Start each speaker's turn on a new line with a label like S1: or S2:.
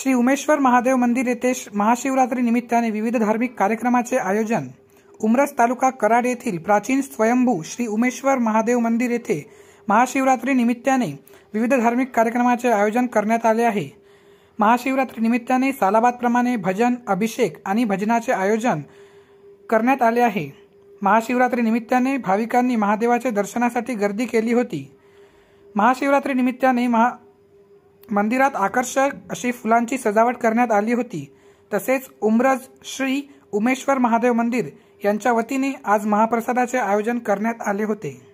S1: श्री उमेश्वर महादेव मंदिर येथे महाशिवरात्री निमित्ताने विविध धार्मिक कार्यक्रमाचे आयोजन उमरस तालुका कराड येथील प्राचीन स्वयंभू श्री उमेश्वर महादेव मंदिर येथे महाशिवरात्री निमित्ताने विविध धार्मिक कार्यक्रमाचे आयोजन करण्यात आले आहे महाशिवरात्री निमित्ताने सालाबादप्रमाणे भजन अभिषेक आणि भजनाचे आयोजन करण्यात आले आहे महाशिवरात्री निमित्ताने भाविकांनी महादेवाचे दर्शनासाठी गर्दी केली होती महाशिवरात्री निमित्ताने महा मंदिरात आकर्षक अशी फुलांची सजावट करण्यात आली होती तसेच उमरज श्री उमेश्वर महादेव मंदिर यांच्या वतीने आज महाप्रसादाचे आयोजन करण्यात आले होते